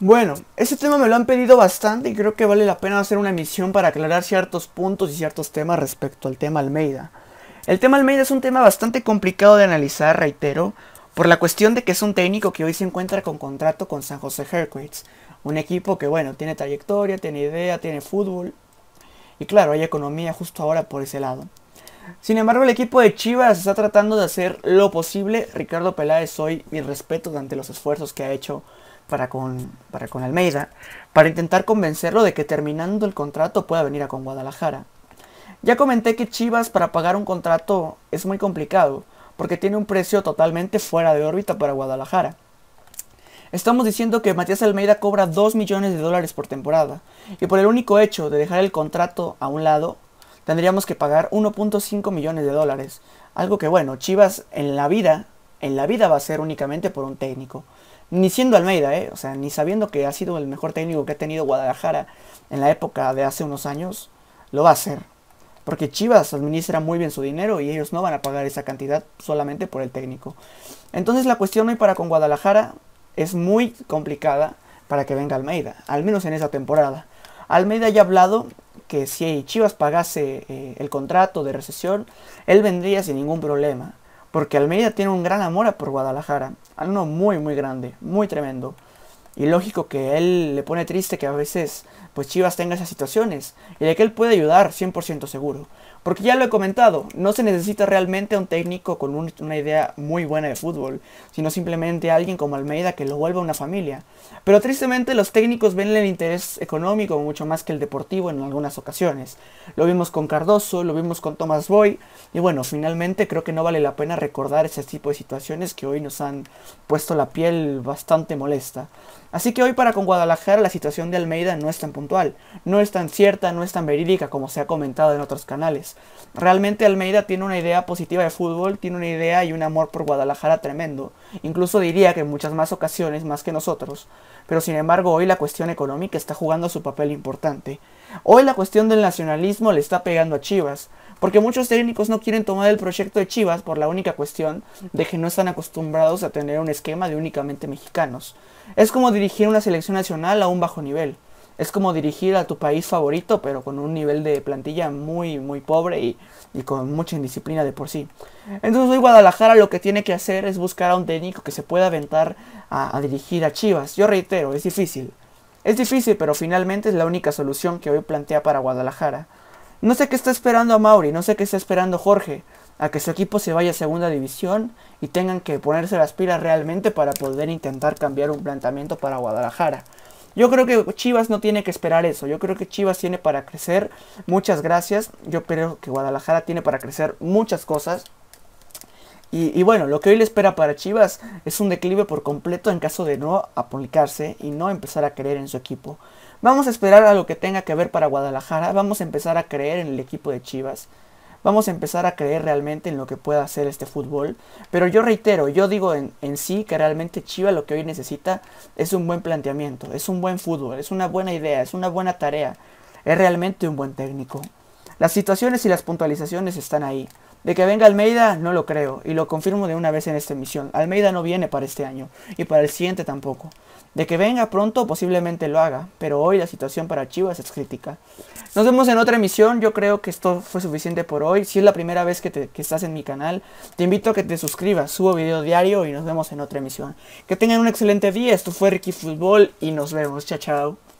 Bueno, este tema me lo han pedido bastante y creo que vale la pena hacer una emisión para aclarar ciertos puntos y ciertos temas respecto al tema Almeida. El tema Almeida es un tema bastante complicado de analizar, reitero, por la cuestión de que es un técnico que hoy se encuentra con contrato con San José Hercules, un equipo que bueno, tiene trayectoria, tiene idea, tiene fútbol y claro, hay economía justo ahora por ese lado. Sin embargo, el equipo de Chivas está tratando de hacer lo posible. Ricardo Peláez hoy, mi respeto ante los esfuerzos que ha hecho para con, con Almeida, para intentar convencerlo de que terminando el contrato pueda venir a con Guadalajara. Ya comenté que Chivas para pagar un contrato es muy complicado, porque tiene un precio totalmente fuera de órbita para Guadalajara. Estamos diciendo que Matías Almeida cobra 2 millones de dólares por temporada, y por el único hecho de dejar el contrato a un lado, tendríamos que pagar 1.5 millones de dólares, algo que bueno, Chivas en la vida, en la vida va a ser únicamente por un técnico ni siendo Almeida, ¿eh? o sea, ni sabiendo que ha sido el mejor técnico que ha tenido Guadalajara en la época de hace unos años, lo va a hacer. Porque Chivas administra muy bien su dinero y ellos no van a pagar esa cantidad solamente por el técnico. Entonces la cuestión hoy para con Guadalajara es muy complicada para que venga Almeida, al menos en esa temporada. Almeida ya ha hablado que si Chivas pagase eh, el contrato de recesión, él vendría sin ningún problema. Porque Almeida tiene un gran amor a por Guadalajara. Uno muy, muy grande, muy tremendo. Y lógico que él le pone triste que a veces pues Chivas tenga esas situaciones. Y de que él puede ayudar, 100% seguro. Porque ya lo he comentado, no se necesita realmente un técnico con una idea muy buena de fútbol, sino simplemente alguien como Almeida que lo vuelva una familia. Pero tristemente los técnicos ven el interés económico mucho más que el deportivo en algunas ocasiones. Lo vimos con Cardoso, lo vimos con Thomas Boy, y bueno, finalmente creo que no vale la pena recordar ese tipo de situaciones que hoy nos han puesto la piel bastante molesta. Así que hoy para con Guadalajara la situación de Almeida no es tan puntual, no es tan cierta, no es tan verídica como se ha comentado en otros canales. Realmente Almeida tiene una idea positiva de fútbol, tiene una idea y un amor por Guadalajara tremendo. Incluso diría que en muchas más ocasiones, más que nosotros. Pero sin embargo, hoy la cuestión económica está jugando su papel importante. Hoy la cuestión del nacionalismo le está pegando a Chivas, porque muchos técnicos no quieren tomar el proyecto de Chivas por la única cuestión de que no están acostumbrados a tener un esquema de únicamente mexicanos. Es como dirigir una selección nacional a un bajo nivel es como dirigir a tu país favorito, pero con un nivel de plantilla muy, muy pobre y, con mucha indisciplina de por sí. Entonces hoy Guadalajara lo que tiene que hacer es buscar a un técnico que se pueda aventar a, dirigir a Chivas. Yo reitero, es difícil. Es difícil, pero finalmente es la única solución que hoy plantea para Guadalajara. No sé qué está esperando a Mauri, no sé qué está esperando Jorge, a que su equipo se vaya a segunda división y tengan que ponerse las pilas realmente para poder intentar cambiar un planteamiento para Guadalajara. Yo creo que Chivas no tiene que esperar eso. Yo creo que Chivas tiene para crecer. Muchas gracias. Yo creo que Guadalajara tiene para crecer muchas cosas. Y, bueno, lo que hoy le espera para Chivas es un declive por completo en caso de no aplicarse y no empezar a creer en su equipo. Vamos a esperar a lo que tenga que ver para Guadalajara. Vamos a empezar a creer en el equipo de Chivas vamos a empezar a creer realmente en lo que pueda hacer este fútbol. Pero yo reitero, yo digo en, sí que realmente Chiva lo que hoy necesita es un buen planteamiento, es un buen fútbol, es una buena idea, es una buena tarea, es realmente un buen técnico. Las situaciones y las puntualizaciones están ahí. De que venga Almeida, no lo creo, y lo confirmo de una vez en esta emisión. Almeida no viene para este año, y para el siguiente tampoco. De que venga pronto, posiblemente lo haga, pero hoy la situación para Chivas es crítica. Nos vemos en otra emisión, yo creo que esto fue suficiente por hoy. Si es la primera vez que, estás en mi canal, te invito a que te suscribas, subo video diario y nos vemos en otra emisión. Que tengan un excelente día, esto fue Ricky Fútbol y nos vemos, chao chao.